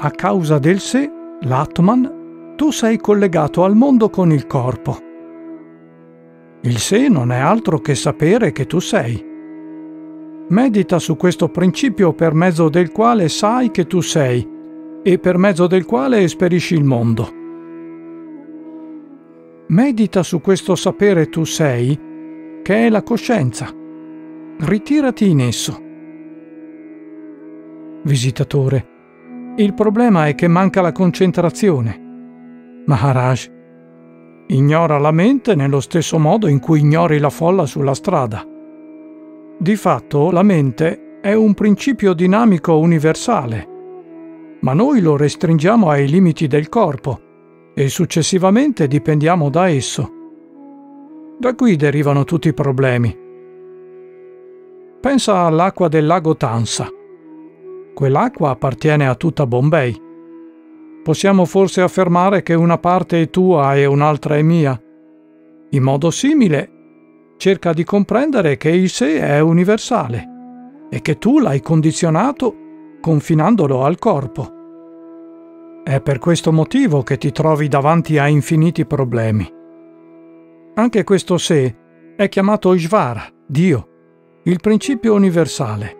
A causa del sé, l'Atman, tu sei collegato al mondo con il corpo. Il sé non è altro che sapere che tu sei. Medita su questo principio per mezzo del quale sai che tu sei e per mezzo del quale esperisci il mondo. Medita su questo sapere tu sei, che è la coscienza. Ritirati in esso. Visitatore, il problema è che manca la concentrazione. Maharaj, ignora la mente nello stesso modo in cui ignori la folla sulla strada. Di fatto la mente è un principio dinamico universale, ma noi lo restringiamo ai limiti del corpo e successivamente dipendiamo da esso. Da qui derivano tutti i problemi. Pensa all'acqua del lago Tansa. Quell'acqua appartiene a tutta Bombay. Possiamo forse affermare che una parte è tua e un'altra è mia. In modo simile, cerca di comprendere che il sé è universale e che tu l'hai condizionato confinandolo al corpo. È per questo motivo che ti trovi davanti a infiniti problemi. Anche questo sé è chiamato Ishvara, Dio, il principio universale.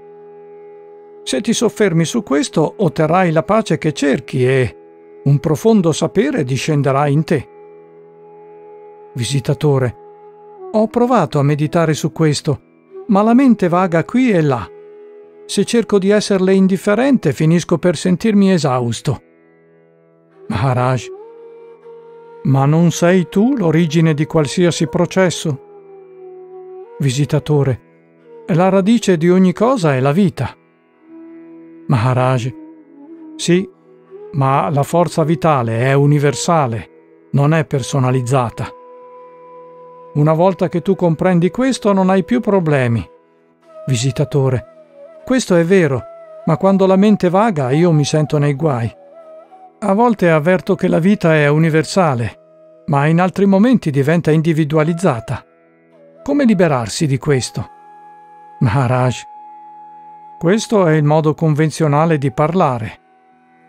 Se ti soffermi su questo otterrai la pace che cerchi e un profondo sapere discenderà in te. Visitatore, ho provato a meditare su questo, ma la mente vaga qui e là. Se cerco di esserle indifferente finisco per sentirmi esausto. Maharaj, ma non sei tu l'origine di qualsiasi processo? Visitatore, la radice di ogni cosa è la vita. Maharaj. Sì, ma la forza vitale è universale, non è personalizzata. Una volta che tu comprendi questo non hai più problemi. Visitatore. Questo è vero, ma quando la mente vaga io mi sento nei guai. A volte avverto che la vita è universale, ma in altri momenti diventa individualizzata. Come liberarsi di questo? Maharaj, questo è il modo convenzionale di parlare.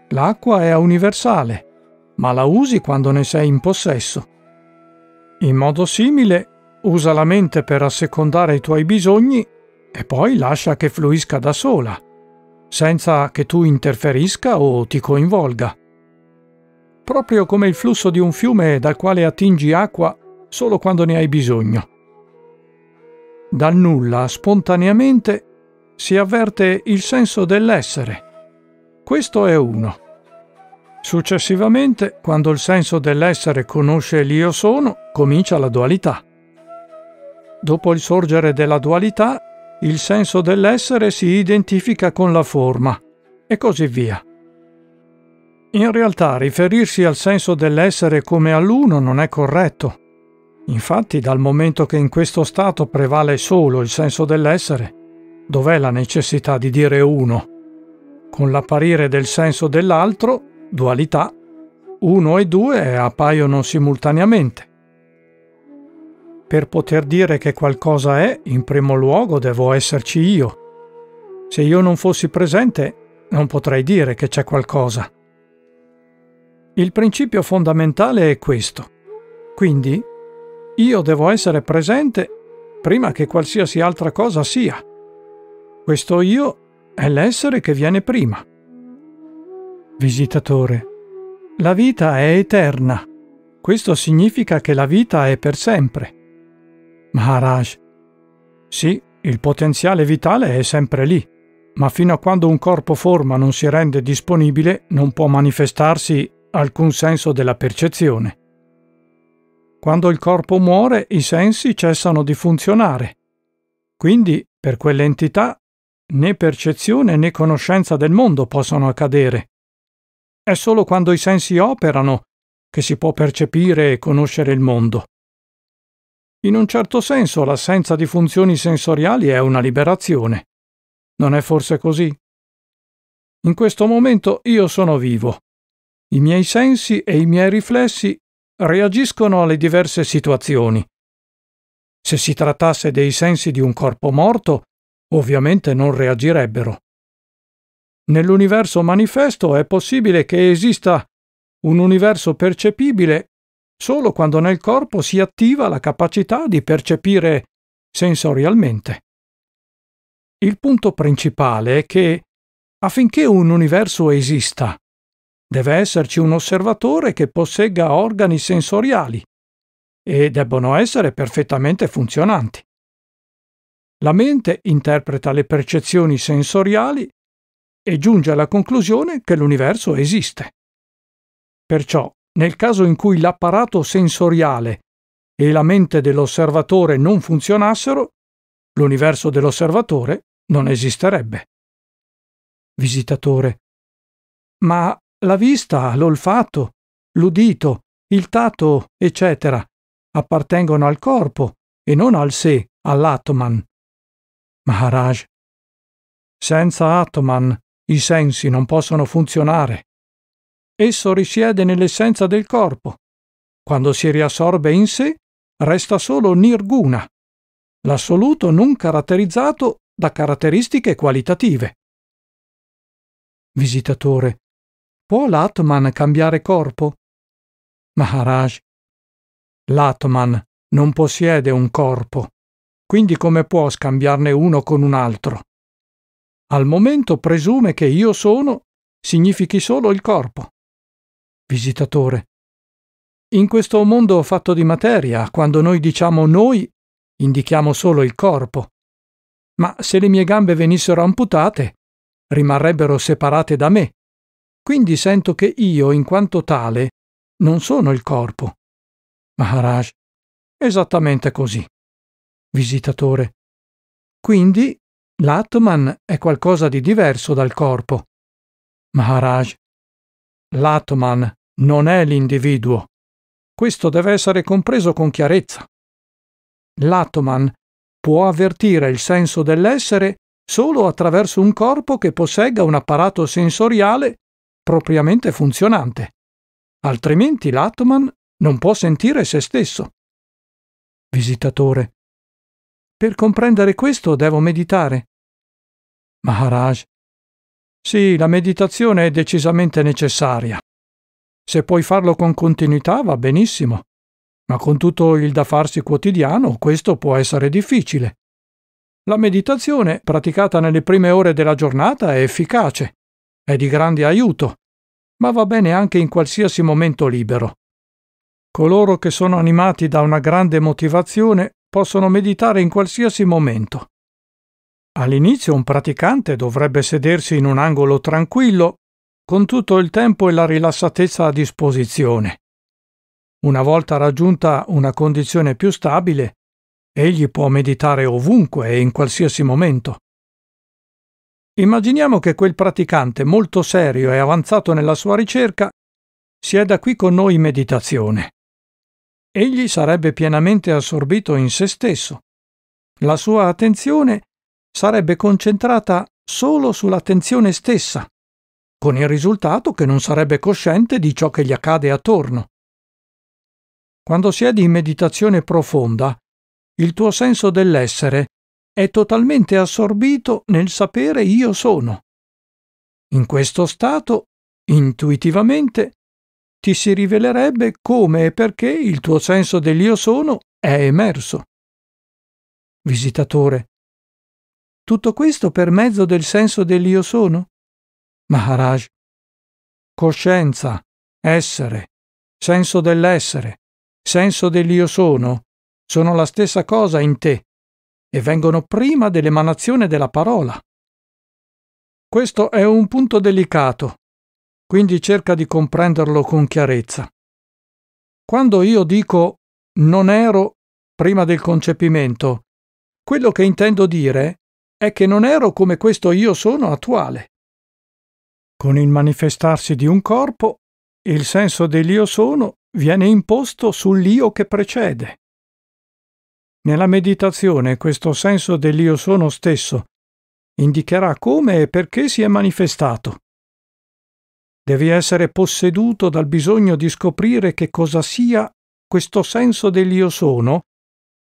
L'acqua è universale, ma la usi quando ne sei in possesso. In modo simile, usa la mente per assecondare i tuoi bisogni e poi lascia che fluisca da sola, senza che tu interferisca o ti coinvolga. Proprio come il flusso di un fiume dal quale attingi acqua solo quando ne hai bisogno. Dal nulla, spontaneamente, si avverte il senso dell'essere. Questo è uno. Successivamente, quando il senso dell'essere conosce l'io sono, comincia la dualità. Dopo il sorgere della dualità, il senso dell'essere si identifica con la forma, e così via. In realtà riferirsi al senso dell'essere come all'uno non è corretto. Infatti, dal momento che in questo stato prevale solo il senso dell'essere, dov'è la necessità di dire uno? Con l'apparire del senso dell'altro, dualità, uno e due appaiono simultaneamente. Per poter dire che qualcosa è, in primo luogo devo esserci io. Se io non fossi presente, non potrei dire che c'è qualcosa. Il principio fondamentale è questo. Quindi, io devo essere presente prima che qualsiasi altra cosa sia. Questo io è l'essere che viene prima. Visitatore. La vita è eterna. Questo significa che la vita è per sempre. Maharaj. Sì, il potenziale vitale è sempre lì, ma fino a quando un corpo forma non si rende disponibile non può manifestarsi alcun senso della percezione. Quando il corpo muore i sensi cessano di funzionare. Quindi, per quell'entità, né percezione né conoscenza del mondo possono accadere. È solo quando i sensi operano che si può percepire e conoscere il mondo. In un certo senso l'assenza di funzioni sensoriali è una liberazione. Non è forse così? In questo momento io sono vivo. I miei sensi e i miei riflessi reagiscono alle diverse situazioni. Se si trattasse dei sensi di un corpo morto, ovviamente non reagirebbero. Nell'universo manifesto è possibile che esista un universo percepibile solo quando nel corpo si attiva la capacità di percepire sensorialmente. Il punto principale è che, affinché un universo esista, deve esserci un osservatore che possegga organi sensoriali e debbono essere perfettamente funzionanti. La mente interpreta le percezioni sensoriali e giunge alla conclusione che l'universo esiste. Perciò, nel caso in cui l'apparato sensoriale e la mente dell'osservatore non funzionassero, l'universo dell'osservatore non esisterebbe. Visitatore. Ma la vista, l'olfatto, l'udito, il tatto, eccetera, appartengono al corpo e non al sé, all'atman. Maharaj. Senza Atman i sensi non possono funzionare. Esso risiede nell'essenza del corpo. Quando si riassorbe in sé, resta solo Nirguna, l'assoluto non caratterizzato da caratteristiche qualitative. Visitatore. Può l'Atman cambiare corpo? Maharaj. L'Atman non possiede un corpo quindi come può scambiarne uno con un altro? Al momento presume che io sono significhi solo il corpo. Visitatore. In questo mondo fatto di materia, quando noi diciamo noi, indichiamo solo il corpo. Ma se le mie gambe venissero amputate, rimarrebbero separate da me. Quindi sento che io, in quanto tale, non sono il corpo. Maharaj, esattamente così visitatore. Quindi l'atman è qualcosa di diverso dal corpo. Maharaj, l'atman non è l'individuo. Questo deve essere compreso con chiarezza. L'atman può avvertire il senso dell'essere solo attraverso un corpo che possegga un apparato sensoriale propriamente funzionante. Altrimenti l'atman non può sentire se stesso. Visitatore, per comprendere questo devo meditare. Maharaj. Sì, la meditazione è decisamente necessaria. Se puoi farlo con continuità va benissimo, ma con tutto il da farsi quotidiano questo può essere difficile. La meditazione, praticata nelle prime ore della giornata, è efficace, è di grande aiuto, ma va bene anche in qualsiasi momento libero. Coloro che sono animati da una grande motivazione possono meditare in qualsiasi momento. All'inizio un praticante dovrebbe sedersi in un angolo tranquillo, con tutto il tempo e la rilassatezza a disposizione. Una volta raggiunta una condizione più stabile, egli può meditare ovunque e in qualsiasi momento. Immaginiamo che quel praticante molto serio e avanzato nella sua ricerca sieda qui con noi in meditazione egli sarebbe pienamente assorbito in se stesso. La sua attenzione sarebbe concentrata solo sull'attenzione stessa, con il risultato che non sarebbe cosciente di ciò che gli accade attorno. Quando si è di meditazione profonda, il tuo senso dell'essere è totalmente assorbito nel sapere io sono. In questo stato, intuitivamente, ti si rivelerebbe come e perché il tuo senso dell'io sono è emerso. Visitatore. Tutto questo per mezzo del senso dell'io sono? Maharaj. Coscienza, essere, senso dell'essere, senso dell'io sono, sono la stessa cosa in te e vengono prima dell'emanazione della parola. Questo è un punto delicato, quindi cerca di comprenderlo con chiarezza. Quando io dico non ero prima del concepimento, quello che intendo dire è che non ero come questo io sono attuale. Con il manifestarsi di un corpo, il senso dell'io sono viene imposto sull'io che precede. Nella meditazione questo senso dell'io sono stesso indicherà come e perché si è manifestato. Devi essere posseduto dal bisogno di scoprire che cosa sia questo senso dell'io sono,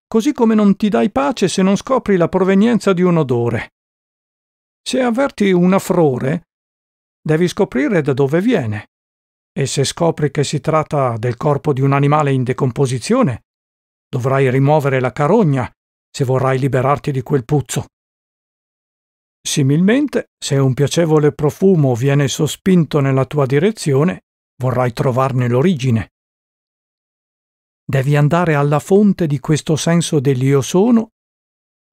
così come non ti dai pace se non scopri la provenienza di un odore. Se avverti un afrore, devi scoprire da dove viene. E se scopri che si tratta del corpo di un animale in decomposizione, dovrai rimuovere la carogna se vorrai liberarti di quel puzzo. Similmente, se un piacevole profumo viene sospinto nella tua direzione, vorrai trovarne l'origine. Devi andare alla fonte di questo senso dell'io sono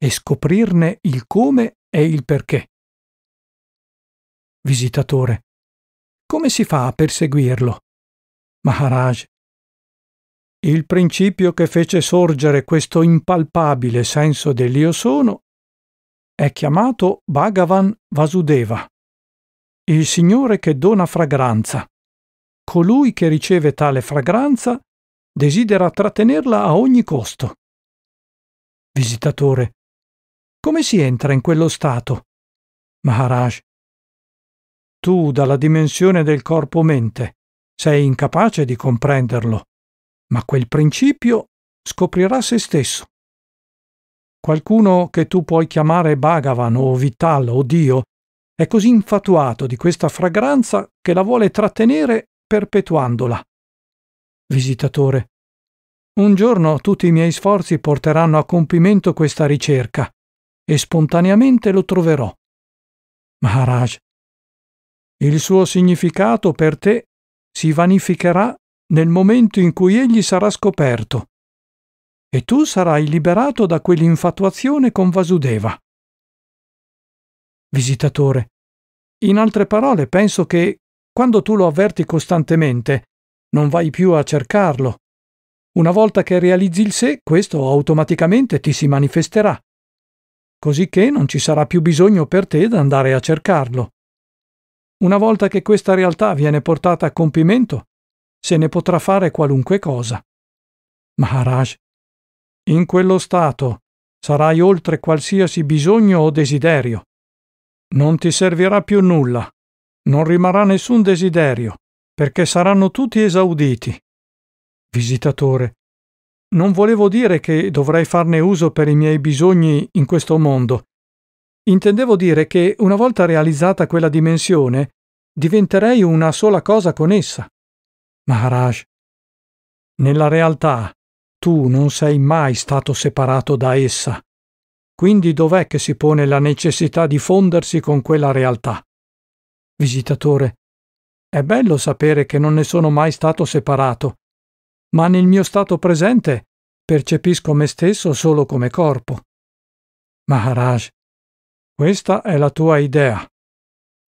e scoprirne il come e il perché. Visitatore, come si fa a perseguirlo? Maharaj. Il principio che fece sorgere questo impalpabile senso dell'io sono è chiamato Bhagavan Vasudeva, il Signore che dona fragranza. Colui che riceve tale fragranza desidera trattenerla a ogni costo. Visitatore. Come si entra in quello stato? Maharaj. Tu, dalla dimensione del corpo-mente, sei incapace di comprenderlo, ma quel principio scoprirà se stesso. Qualcuno che tu puoi chiamare Bhagavan o Vital o Dio è così infatuato di questa fragranza che la vuole trattenere perpetuandola. Visitatore. Un giorno tutti i miei sforzi porteranno a compimento questa ricerca e spontaneamente lo troverò. Maharaj. Il suo significato per te si vanificherà nel momento in cui egli sarà scoperto e tu sarai liberato da quell'infatuazione con Vasudeva. Visitatore. In altre parole, penso che, quando tu lo avverti costantemente, non vai più a cercarlo. Una volta che realizzi il sé, questo automaticamente ti si manifesterà. Cosicché non ci sarà più bisogno per te d'andare a cercarlo. Una volta che questa realtà viene portata a compimento, se ne potrà fare qualunque cosa. Maharaj, in quello stato sarai oltre qualsiasi bisogno o desiderio. Non ti servirà più nulla, non rimarrà nessun desiderio, perché saranno tutti esauditi. Visitatore, non volevo dire che dovrei farne uso per i miei bisogni in questo mondo. Intendevo dire che una volta realizzata quella dimensione, diventerei una sola cosa con essa. Maharaj, nella realtà tu non sei mai stato separato da essa. Quindi dov'è che si pone la necessità di fondersi con quella realtà? Visitatore. È bello sapere che non ne sono mai stato separato, ma nel mio stato presente percepisco me stesso solo come corpo. Maharaj, questa è la tua idea.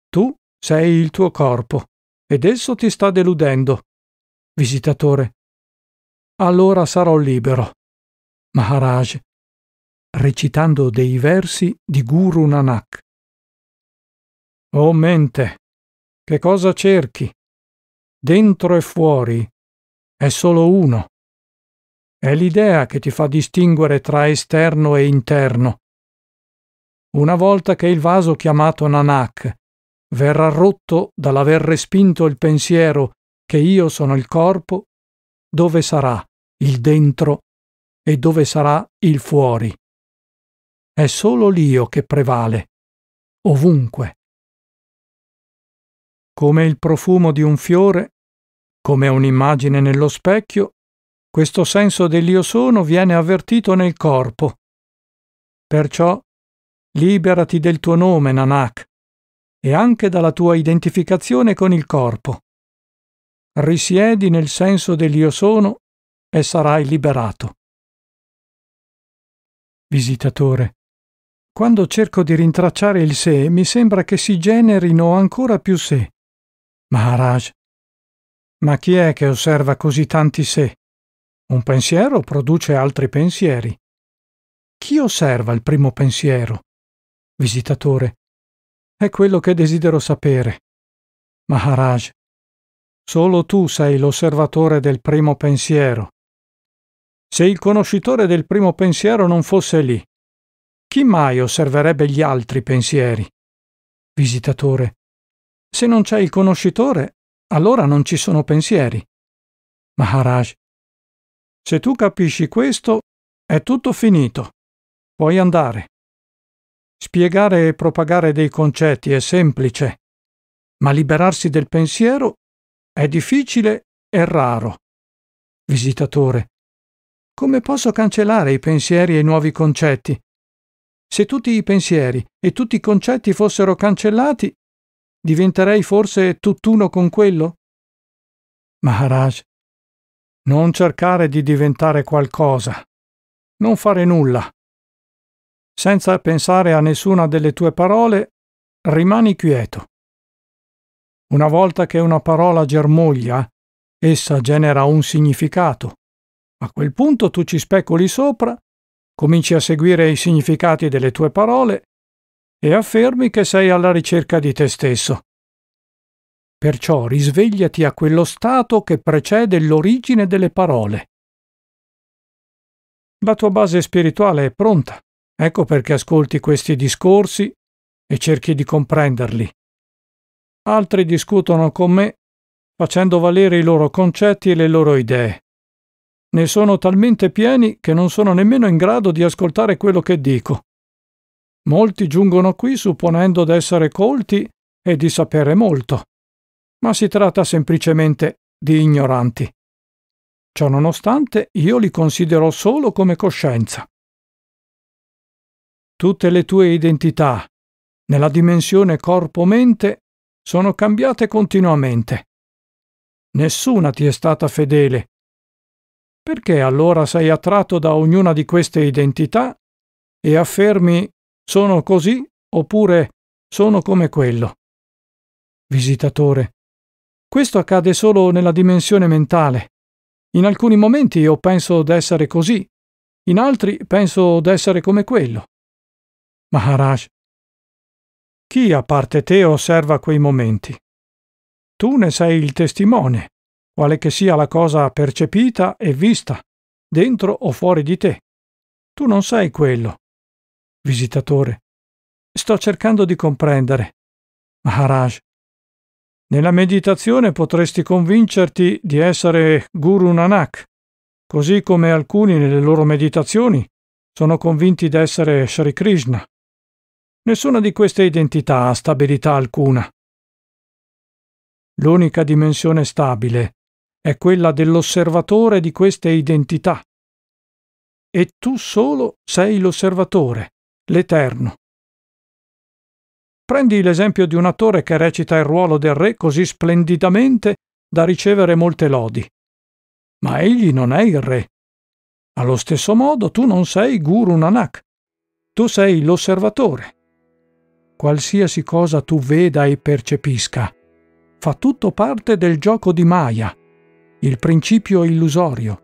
Tu sei il tuo corpo ed esso ti sta deludendo. Visitatore, allora sarò libero. Maharaj, recitando dei versi di Guru Nanak. Oh mente, che cosa cerchi? Dentro e fuori è solo uno. È l'idea che ti fa distinguere tra esterno e interno. Una volta che il vaso chiamato Nanak verrà rotto dall'aver respinto il pensiero che io sono il corpo dove sarà il dentro e dove sarà il fuori. È solo l'io che prevale, ovunque. Come il profumo di un fiore, come un'immagine nello specchio, questo senso dell'io sono viene avvertito nel corpo. Perciò liberati del tuo nome, Nanak, e anche dalla tua identificazione con il corpo risiedi nel senso dell'io sono e sarai liberato. Visitatore. Quando cerco di rintracciare il sé, mi sembra che si generino ancora più sé. Maharaj. Ma chi è che osserva così tanti sé? Un pensiero produce altri pensieri. Chi osserva il primo pensiero? Visitatore. È quello che desidero sapere. Maharaj. Solo tu sei l'osservatore del primo pensiero. Se il conoscitore del primo pensiero non fosse lì, chi mai osserverebbe gli altri pensieri? Visitatore. Se non c'è il conoscitore, allora non ci sono pensieri. Maharaj. Se tu capisci questo, è tutto finito. Puoi andare. Spiegare e propagare dei concetti è semplice, ma liberarsi del pensiero è difficile e raro. Visitatore. Come posso cancellare i pensieri e i nuovi concetti? Se tutti i pensieri e tutti i concetti fossero cancellati, diventerei forse tutt'uno con quello? Maharaj. Non cercare di diventare qualcosa. Non fare nulla. Senza pensare a nessuna delle tue parole, rimani quieto. Una volta che una parola germoglia, essa genera un significato. A quel punto tu ci speculi sopra, cominci a seguire i significati delle tue parole e affermi che sei alla ricerca di te stesso. Perciò risvegliati a quello stato che precede l'origine delle parole. La tua base spirituale è pronta, ecco perché ascolti questi discorsi e cerchi di comprenderli altri discutono con me facendo valere i loro concetti e le loro idee. Ne sono talmente pieni che non sono nemmeno in grado di ascoltare quello che dico. Molti giungono qui supponendo d'essere colti e di sapere molto, ma si tratta semplicemente di ignoranti. Ciononostante, io li considero solo come coscienza. Tutte le tue identità, nella dimensione corpo-mente, sono cambiate continuamente. Nessuna ti è stata fedele. Perché allora sei attratto da ognuna di queste identità e affermi sono così oppure sono come quello? Visitatore. Questo accade solo nella dimensione mentale. In alcuni momenti io penso d'essere così, in altri penso d'essere come quello. Maharaj, chi a parte te osserva quei momenti? Tu ne sei il testimone, quale che sia la cosa percepita e vista, dentro o fuori di te. Tu non sei quello. Visitatore. Sto cercando di comprendere. Maharaj. Nella meditazione potresti convincerti di essere Guru Nanak, così come alcuni nelle loro meditazioni sono convinti d'essere Sri Krishna. Nessuna di queste identità ha stabilità alcuna. L'unica dimensione stabile è quella dell'osservatore di queste identità. E tu solo sei l'osservatore, l'Eterno. Prendi l'esempio di un attore che recita il ruolo del re così splendidamente da ricevere molte lodi. Ma egli non è il re. Allo stesso modo tu non sei Guru Nanak. Tu sei l'osservatore qualsiasi cosa tu veda e percepisca. Fa tutto parte del gioco di Maya, il principio illusorio.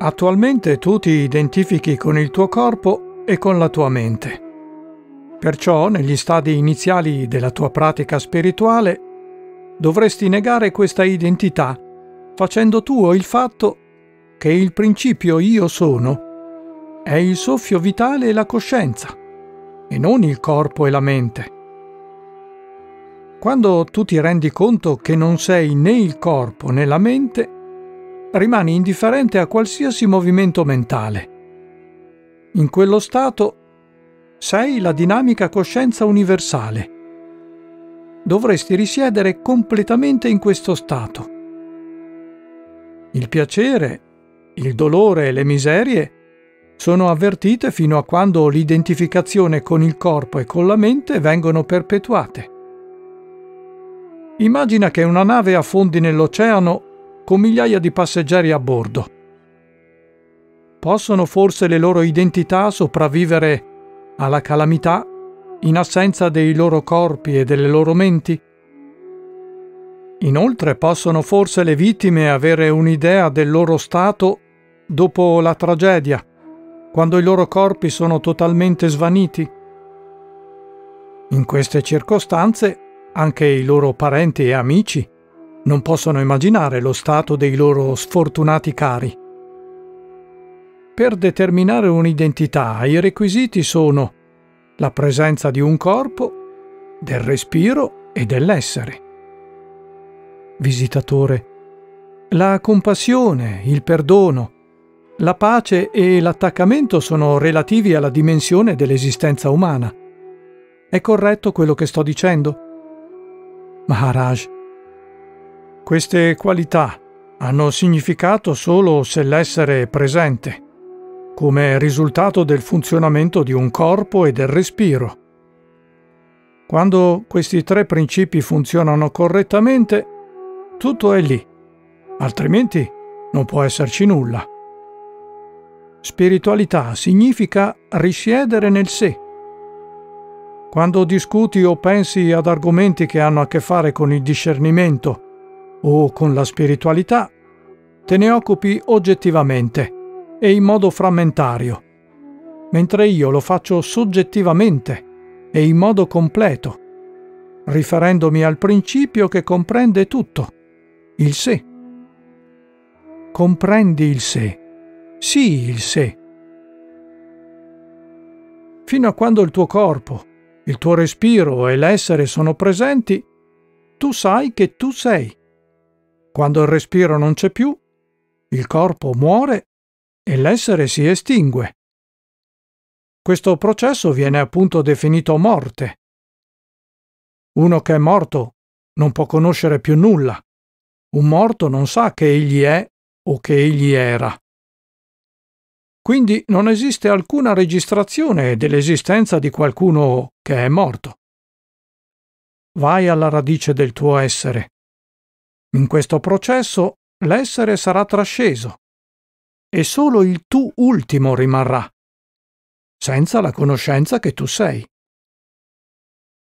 Attualmente tu ti identifichi con il tuo corpo e con la tua mente. Perciò negli stadi iniziali della tua pratica spirituale dovresti negare questa identità, facendo tuo il fatto che il principio io sono è il soffio vitale e la coscienza, e non il corpo e la mente. Quando tu ti rendi conto che non sei né il corpo né la mente, rimani indifferente a qualsiasi movimento mentale. In quello stato sei la dinamica coscienza universale. Dovresti risiedere completamente in questo stato. Il piacere, il dolore e le miserie sono avvertite fino a quando l'identificazione con il corpo e con la mente vengono perpetuate. Immagina che una nave affondi nell'oceano con migliaia di passeggeri a bordo. Possono forse le loro identità sopravvivere alla calamità in assenza dei loro corpi e delle loro menti? Inoltre possono forse le vittime avere un'idea del loro stato dopo la tragedia, quando i loro corpi sono totalmente svaniti? In queste circostanze anche i loro parenti e amici non possono immaginare lo stato dei loro sfortunati cari per determinare un'identità i requisiti sono la presenza di un corpo, del respiro e dell'essere. Visitatore, la compassione, il perdono, la pace e l'attaccamento sono relativi alla dimensione dell'esistenza umana. È corretto quello che sto dicendo? Maharaj, queste qualità hanno significato solo se l'essere è presente come risultato del funzionamento di un corpo e del respiro. Quando questi tre principi funzionano correttamente, tutto è lì, altrimenti non può esserci nulla. Spiritualità significa risiedere nel sé. Quando discuti o pensi ad argomenti che hanno a che fare con il discernimento o con la spiritualità, te ne occupi oggettivamente e in modo frammentario, mentre io lo faccio soggettivamente e in modo completo, riferendomi al principio che comprende tutto, il sé. Comprendi il sé, sì il sé. Fino a quando il tuo corpo, il tuo respiro e l'essere sono presenti, tu sai che tu sei. Quando il respiro non c'è più, il corpo muore e l'essere si estingue. Questo processo viene appunto definito morte. Uno che è morto non può conoscere più nulla. Un morto non sa che egli è o che egli era. Quindi non esiste alcuna registrazione dell'esistenza di qualcuno che è morto. Vai alla radice del tuo essere. In questo processo l'essere sarà trasceso, e solo il tu ultimo rimarrà, senza la conoscenza che tu sei.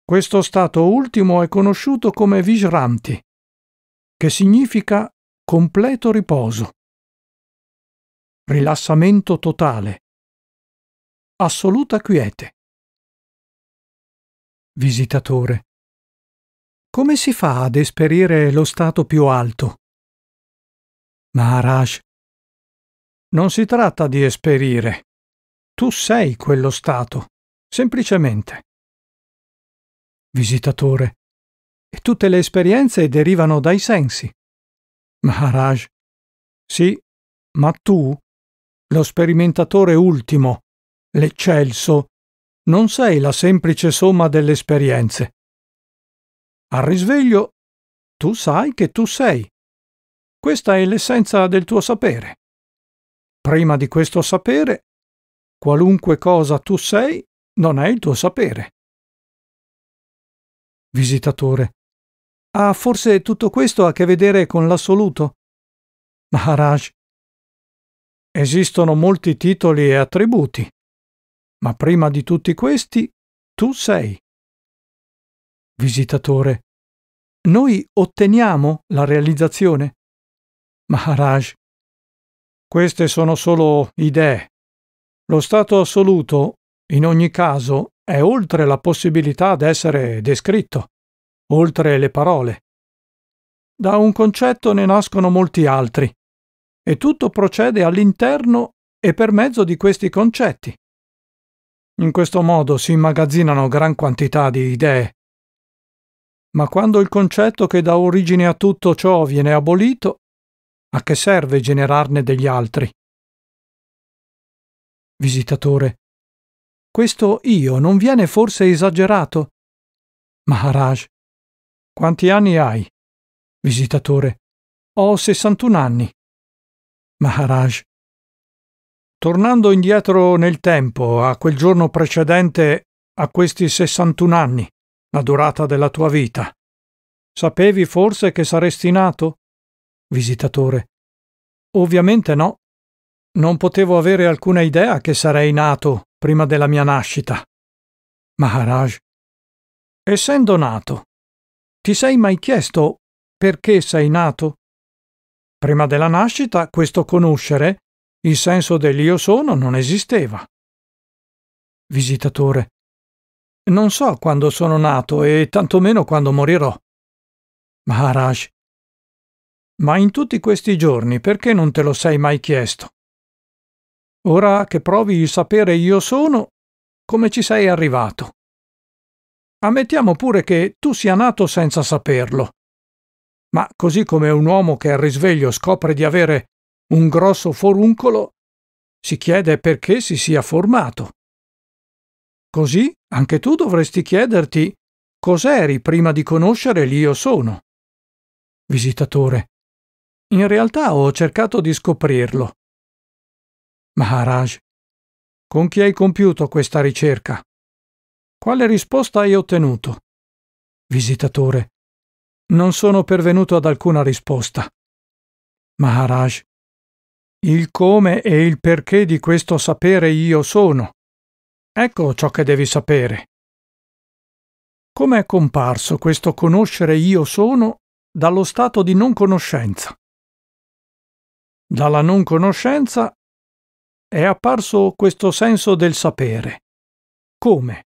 Questo stato ultimo è conosciuto come Vishranti, che significa completo riposo, rilassamento totale, assoluta quiete. Visitatore. Come si fa ad esperire lo stato più alto? Maharaj, non si tratta di esperire. Tu sei quello Stato, semplicemente. Visitatore. E tutte le esperienze derivano dai sensi. Maharaj. Sì, ma tu, lo sperimentatore ultimo, l'eccelso, non sei la semplice somma delle esperienze. Al risveglio, tu sai che tu sei. Questa è l'essenza del tuo sapere. Prima di questo sapere, qualunque cosa tu sei, non è il tuo sapere. Visitatore. Ha forse tutto questo a che vedere con l'assoluto? Maharaj. Esistono molti titoli e attributi, ma prima di tutti questi tu sei. Visitatore. Noi otteniamo la realizzazione? Maharaj. Queste sono solo idee. Lo stato assoluto, in ogni caso, è oltre la possibilità d'essere descritto, oltre le parole. Da un concetto ne nascono molti altri, e tutto procede all'interno e per mezzo di questi concetti. In questo modo si immagazzinano gran quantità di idee. Ma quando il concetto che dà origine a tutto ciò viene abolito, a che serve generarne degli altri? Visitatore. Questo io non viene forse esagerato? Maharaj. Quanti anni hai? Visitatore. Ho 61 anni. Maharaj. Tornando indietro nel tempo, a quel giorno precedente a questi 61 anni, la durata della tua vita, sapevi forse che saresti nato? visitatore. Ovviamente no. Non potevo avere alcuna idea che sarei nato prima della mia nascita. Maharaj, essendo nato, ti sei mai chiesto perché sei nato? Prima della nascita questo conoscere, il senso dell'io sono, non esisteva. Visitatore. Non so quando sono nato e tantomeno quando morirò. Maharaj. Ma in tutti questi giorni perché non te lo sei mai chiesto? Ora che provi il sapere io sono, come ci sei arrivato? Ammettiamo pure che tu sia nato senza saperlo. Ma così come un uomo che al risveglio scopre di avere un grosso foruncolo, si chiede perché si sia formato. Così anche tu dovresti chiederti cos'eri prima di conoscere l'io sono. Visitatore, in realtà ho cercato di scoprirlo. Maharaj, con chi hai compiuto questa ricerca? Quale risposta hai ottenuto? Visitatore, non sono pervenuto ad alcuna risposta. Maharaj, il come e il perché di questo sapere io sono. Ecco ciò che devi sapere. Come è comparso questo conoscere io sono dallo stato di non conoscenza? Dalla non conoscenza è apparso questo senso del sapere. Come?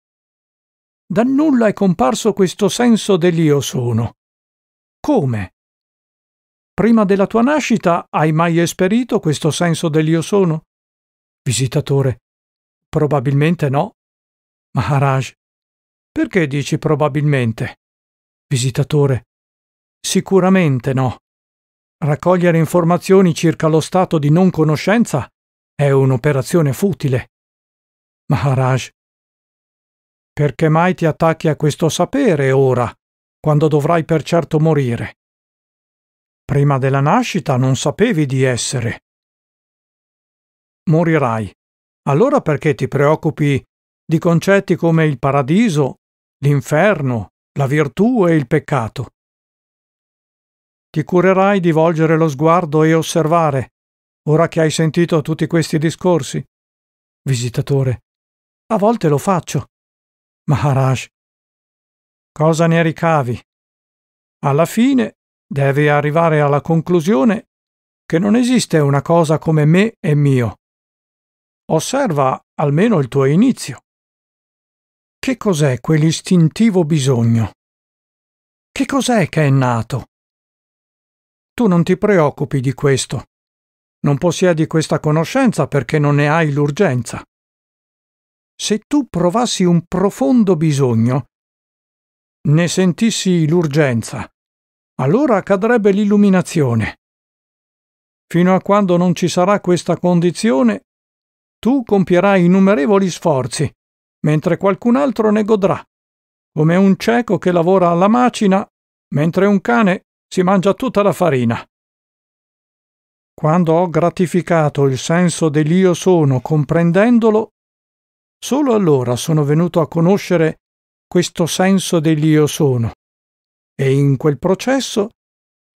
Da nulla è comparso questo senso dell'io sono. Come? Prima della tua nascita hai mai esperito questo senso dell'io sono? Visitatore. Probabilmente no. Maharaj. Perché dici probabilmente? Visitatore. Sicuramente no. Raccogliere informazioni circa lo stato di non conoscenza è un'operazione futile. Maharaj, perché mai ti attacchi a questo sapere ora, quando dovrai per certo morire? Prima della nascita non sapevi di essere. Morirai. Allora perché ti preoccupi di concetti come il paradiso, l'inferno, la virtù e il peccato? ti curerai di volgere lo sguardo e osservare, ora che hai sentito tutti questi discorsi. Visitatore. A volte lo faccio. Maharaj. Cosa ne ricavi? Alla fine devi arrivare alla conclusione che non esiste una cosa come me e mio. Osserva almeno il tuo inizio. Che cos'è quell'istintivo bisogno? Che cos'è che è nato? Tu non ti preoccupi di questo. Non possiedi questa conoscenza perché non ne hai l'urgenza. Se tu provassi un profondo bisogno, ne sentissi l'urgenza, allora accadrebbe l'illuminazione. Fino a quando non ci sarà questa condizione, tu compierai innumerevoli sforzi, mentre qualcun altro ne godrà, come un cieco che lavora alla macina, mentre un cane si mangia tutta la farina. Quando ho gratificato il senso dell'io sono comprendendolo, solo allora sono venuto a conoscere questo senso dell'io sono. E in quel processo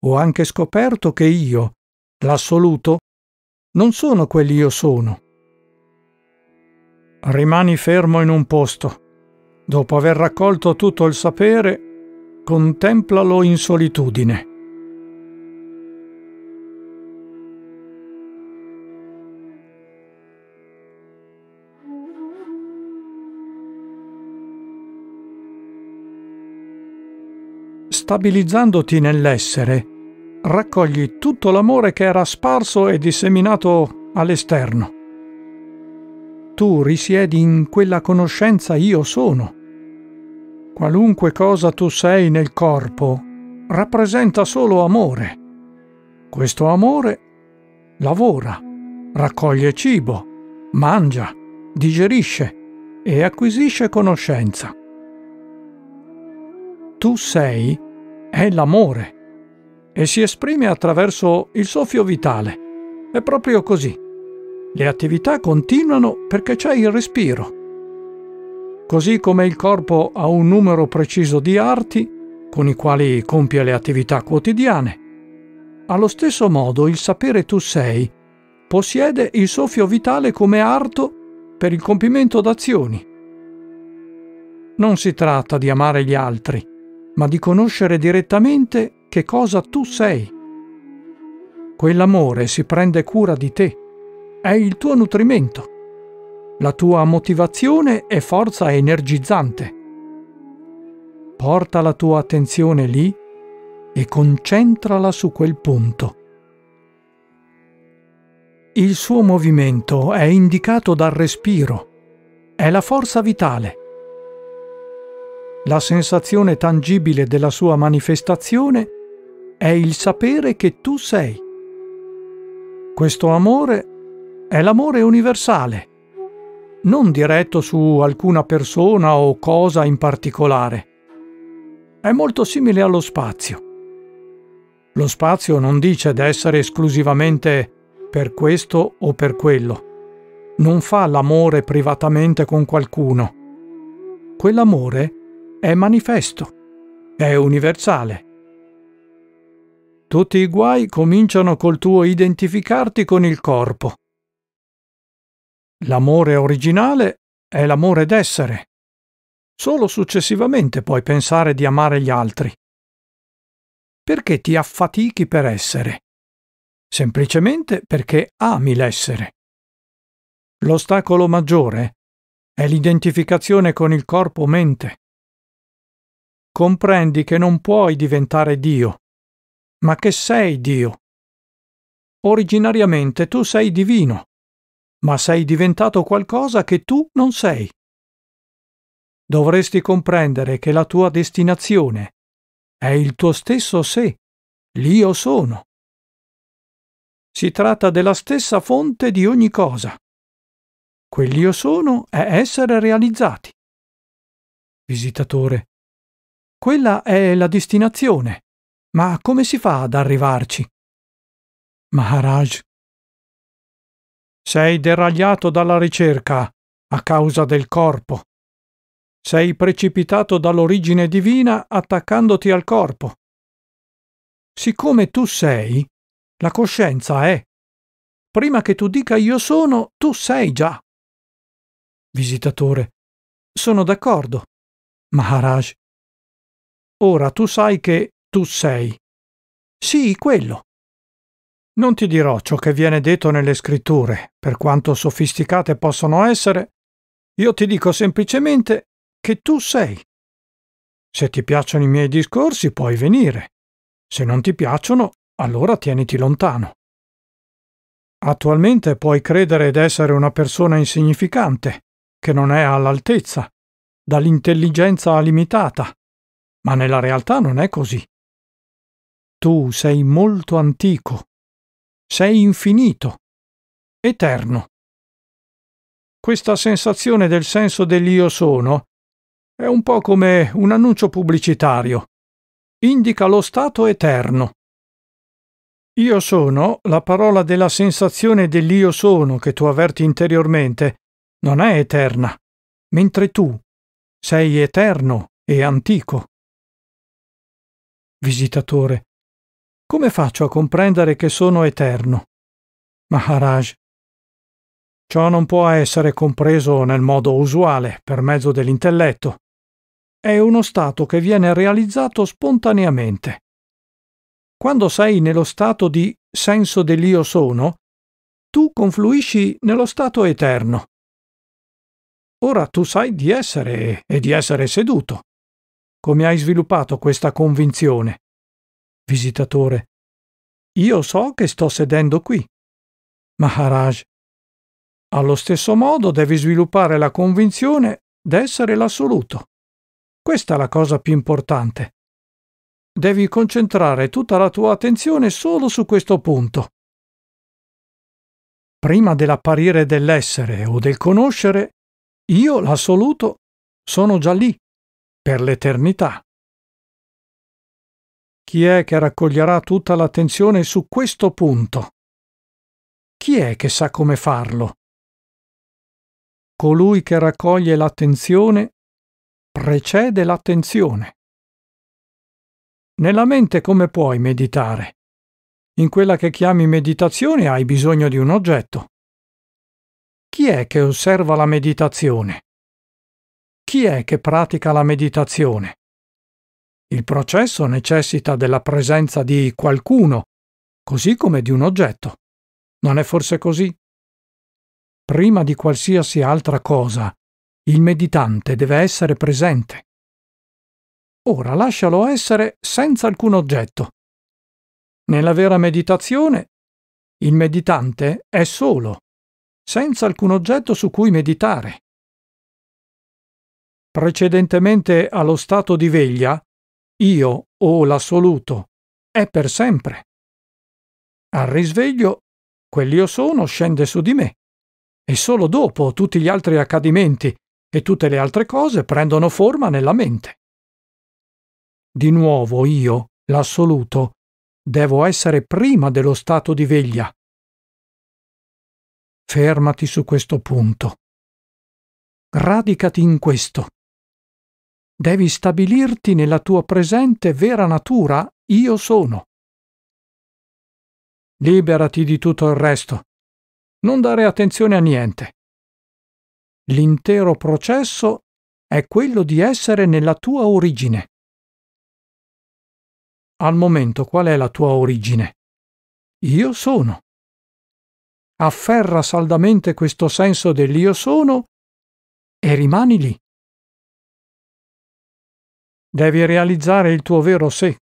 ho anche scoperto che io, l'assoluto, non sono quell'io sono. Rimani fermo in un posto. Dopo aver raccolto tutto il sapere, contemplalo in solitudine. Stabilizzandoti nell'essere, raccogli tutto l'amore che era sparso e disseminato all'esterno. Tu risiedi in quella conoscenza io sono Qualunque cosa tu sei nel corpo rappresenta solo amore. Questo amore lavora, raccoglie cibo, mangia, digerisce e acquisisce conoscenza. Tu sei è l'amore e si esprime attraverso il soffio vitale. È proprio così. Le attività continuano perché c'è il respiro. Così come il corpo ha un numero preciso di arti con i quali compie le attività quotidiane, allo stesso modo il sapere tu sei possiede il soffio vitale come arto per il compimento d'azioni. Non si tratta di amare gli altri, ma di conoscere direttamente che cosa tu sei. Quell'amore si prende cura di te, è il tuo nutrimento. La tua motivazione è forza energizzante. Porta la tua attenzione lì e concentrala su quel punto. Il suo movimento è indicato dal respiro, è la forza vitale. La sensazione tangibile della sua manifestazione è il sapere che tu sei. Questo amore è l'amore universale non diretto su alcuna persona o cosa in particolare. È molto simile allo spazio. Lo spazio non dice d'essere esclusivamente per questo o per quello. Non fa l'amore privatamente con qualcuno. Quell'amore è manifesto, è universale. Tutti i guai cominciano col tuo identificarti con il corpo. L'amore originale è l'amore d'essere. Solo successivamente puoi pensare di amare gli altri. Perché ti affatichi per essere? Semplicemente perché ami l'essere. L'ostacolo maggiore è l'identificazione con il corpo-mente. Comprendi che non puoi diventare Dio, ma che sei Dio. Originariamente tu sei divino ma sei diventato qualcosa che tu non sei. Dovresti comprendere che la tua destinazione è il tuo stesso sé, l'io sono. Si tratta della stessa fonte di ogni cosa. Quell'io sono è essere realizzati. Visitatore. Quella è la destinazione, ma come si fa ad arrivarci? Maharaj. Sei deragliato dalla ricerca a causa del corpo. Sei precipitato dall'origine divina attaccandoti al corpo. Siccome tu sei, la coscienza è. Prima che tu dica io sono, tu sei già. Visitatore. Sono d'accordo. Maharaj. Ora tu sai che tu sei. Sì, quello. Non ti dirò ciò che viene detto nelle scritture, per quanto sofisticate possono essere, io ti dico semplicemente che tu sei. Se ti piacciono i miei discorsi puoi venire, se non ti piacciono allora tieniti lontano. Attualmente puoi credere ed essere una persona insignificante, che non è all'altezza, dall'intelligenza limitata, ma nella realtà non è così. Tu sei molto antico sei infinito, eterno. Questa sensazione del senso dell'io sono è un po' come un annuncio pubblicitario. Indica lo stato eterno. Io sono, la parola della sensazione dell'io sono che tu avverti interiormente, non è eterna, mentre tu sei eterno e antico. Visitatore, come faccio a comprendere che sono eterno? Maharaj. Ciò non può essere compreso nel modo usuale, per mezzo dell'intelletto. È uno stato che viene realizzato spontaneamente. Quando sei nello stato di senso dell'io sono, tu confluisci nello stato eterno. Ora tu sai di essere e di essere seduto. Come hai sviluppato questa convinzione? visitatore. Io so che sto sedendo qui. Maharaj. Allo stesso modo devi sviluppare la convinzione d'essere l'assoluto. Questa è la cosa più importante. Devi concentrare tutta la tua attenzione solo su questo punto. Prima dell'apparire dell'essere o del conoscere, io, l'assoluto, sono già lì, per l'eternità. Chi è che raccoglierà tutta l'attenzione su questo punto? Chi è che sa come farlo? Colui che raccoglie l'attenzione precede l'attenzione. Nella mente come puoi meditare? In quella che chiami meditazione hai bisogno di un oggetto. Chi è che osserva la meditazione? Chi è che pratica la meditazione? Il processo necessita della presenza di qualcuno, così come di un oggetto. Non è forse così? Prima di qualsiasi altra cosa, il meditante deve essere presente. Ora lascialo essere senza alcun oggetto. Nella vera meditazione, il meditante è solo, senza alcun oggetto su cui meditare. Precedentemente allo stato di veglia, io o l'assoluto. È per sempre. Al risveglio, quell'io sono scende su di me. E solo dopo tutti gli altri accadimenti e tutte le altre cose prendono forma nella mente. Di nuovo io, l'assoluto, devo essere prima dello stato di veglia. Fermati su questo punto. Radicati in questo devi stabilirti nella tua presente vera natura, io sono. Liberati di tutto il resto. Non dare attenzione a niente. L'intero processo è quello di essere nella tua origine. Al momento qual è la tua origine? Io sono. Afferra saldamente questo senso dell'io sono e rimani lì. Devi realizzare il tuo vero sé.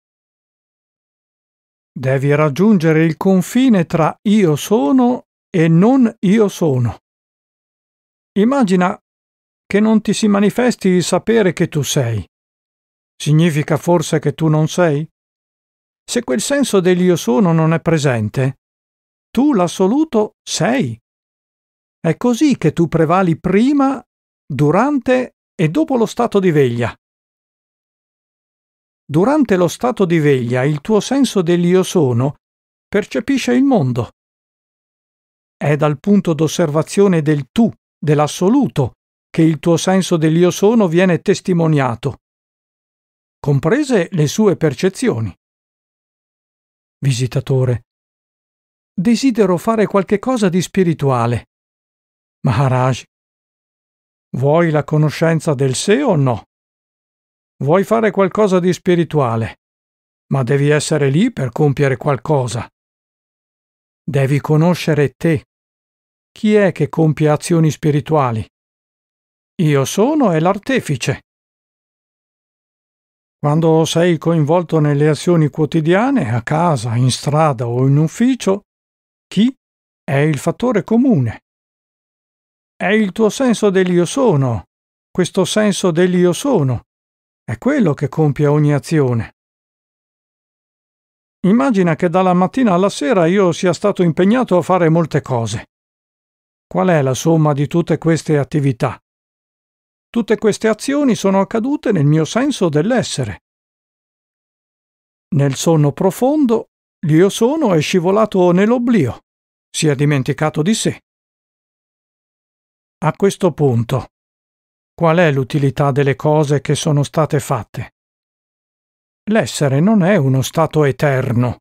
Devi raggiungere il confine tra io sono e non io sono. Immagina che non ti si manifesti il sapere che tu sei. Significa forse che tu non sei? Se quel senso dell'io sono non è presente, tu l'assoluto sei. È così che tu prevali prima, durante e dopo lo stato di veglia. Durante lo stato di veglia il tuo senso dell'io sono percepisce il mondo. È dal punto d'osservazione del tu, dell'assoluto, che il tuo senso dell'io sono viene testimoniato, comprese le sue percezioni. Visitatore. Desidero fare qualche cosa di spirituale. Maharaj. Vuoi la conoscenza del sé o no? Vuoi fare qualcosa di spirituale, ma devi essere lì per compiere qualcosa. Devi conoscere te. Chi è che compie azioni spirituali? Io sono e l'artefice. Quando sei coinvolto nelle azioni quotidiane, a casa, in strada o in ufficio, chi è il fattore comune? È il tuo senso dell'io sono, questo senso dell'io sono, è quello che compie ogni azione. Immagina che dalla mattina alla sera io sia stato impegnato a fare molte cose. Qual è la somma di tutte queste attività? Tutte queste azioni sono accadute nel mio senso dell'essere. Nel sonno profondo, l'io sono è scivolato nell'oblio, si è dimenticato di sé. A questo punto, Qual è l'utilità delle cose che sono state fatte? L'essere non è uno stato eterno,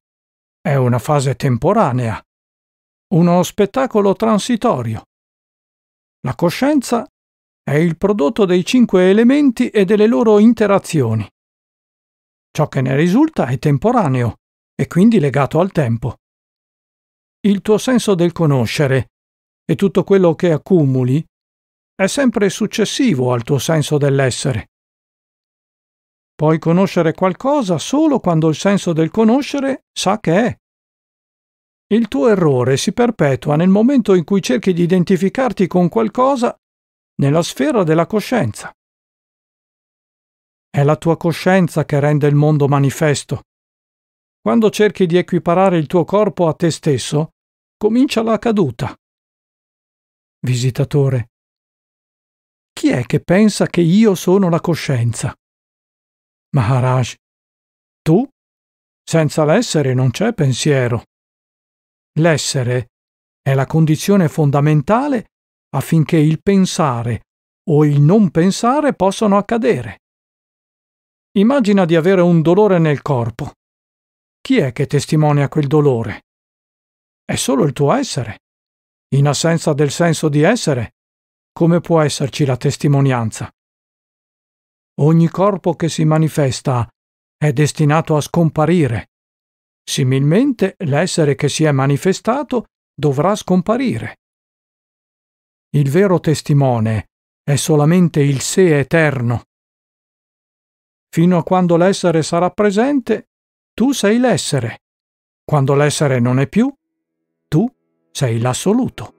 è una fase temporanea, uno spettacolo transitorio. La coscienza è il prodotto dei cinque elementi e delle loro interazioni. Ciò che ne risulta è temporaneo e quindi legato al tempo. Il tuo senso del conoscere e tutto quello che accumuli è sempre successivo al tuo senso dell'essere. Puoi conoscere qualcosa solo quando il senso del conoscere sa che è. Il tuo errore si perpetua nel momento in cui cerchi di identificarti con qualcosa nella sfera della coscienza. È la tua coscienza che rende il mondo manifesto. Quando cerchi di equiparare il tuo corpo a te stesso, comincia la caduta. Visitatore, chi è che pensa che io sono la coscienza? Maharaj, tu? Senza l'essere non c'è pensiero. L'essere è la condizione fondamentale affinché il pensare o il non pensare possano accadere. Immagina di avere un dolore nel corpo. Chi è che testimonia quel dolore? È solo il tuo essere. In assenza del senso di essere, come può esserci la testimonianza? Ogni corpo che si manifesta è destinato a scomparire. Similmente l'essere che si è manifestato dovrà scomparire. Il vero testimone è solamente il sé eterno. Fino a quando l'essere sarà presente, tu sei l'essere. Quando l'essere non è più, tu sei l'assoluto.